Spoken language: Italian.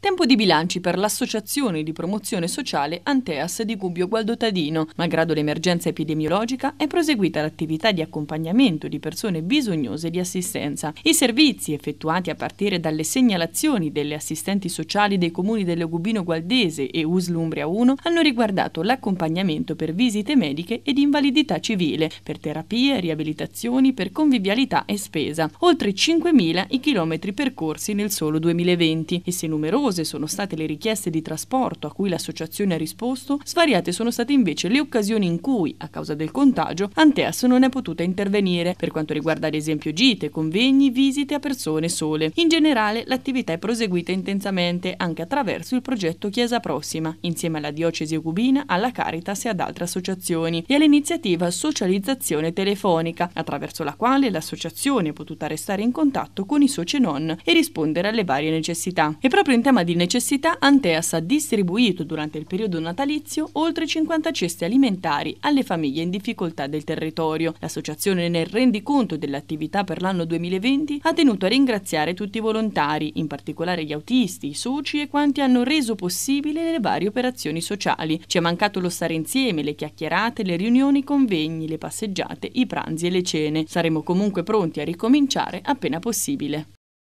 Tempo di bilanci per l'Associazione di Promozione Sociale Anteas di Gubbio Gualdotadino. Malgrado l'emergenza epidemiologica, è proseguita l'attività di accompagnamento di persone bisognose di assistenza. I servizi effettuati a partire dalle segnalazioni delle assistenti sociali dei comuni dell'Ugubino Gualdese e Uslumbria 1 hanno riguardato l'accompagnamento per visite mediche ed invalidità civile, per terapie, riabilitazioni, per convivialità e spesa. Oltre 5.000 i chilometri percorsi nel solo 2020 e se numerosi Numerose sono state le richieste di trasporto a cui l'associazione ha risposto, svariate sono state invece le occasioni in cui, a causa del contagio, Anteas non è potuta intervenire, per quanto riguarda ad esempio gite, convegni, visite a persone sole. In generale l'attività è proseguita intensamente anche attraverso il progetto Chiesa Prossima, insieme alla Diocesi Cubina, alla Caritas e ad altre associazioni, e all'iniziativa Socializzazione Telefonica, attraverso la quale l'associazione è potuta restare in contatto con i soci non e rispondere alle varie necessità. E proprio in tema forma di necessità Anteas ha distribuito durante il periodo natalizio oltre 50 ceste alimentari alle famiglie in difficoltà del territorio. L'associazione nel rendiconto dell'attività per l'anno 2020 ha tenuto a ringraziare tutti i volontari, in particolare gli autisti, i soci e quanti hanno reso possibile le varie operazioni sociali. Ci è mancato lo stare insieme, le chiacchierate, le riunioni, i convegni, le passeggiate, i pranzi e le cene. Saremo comunque pronti a ricominciare appena possibile.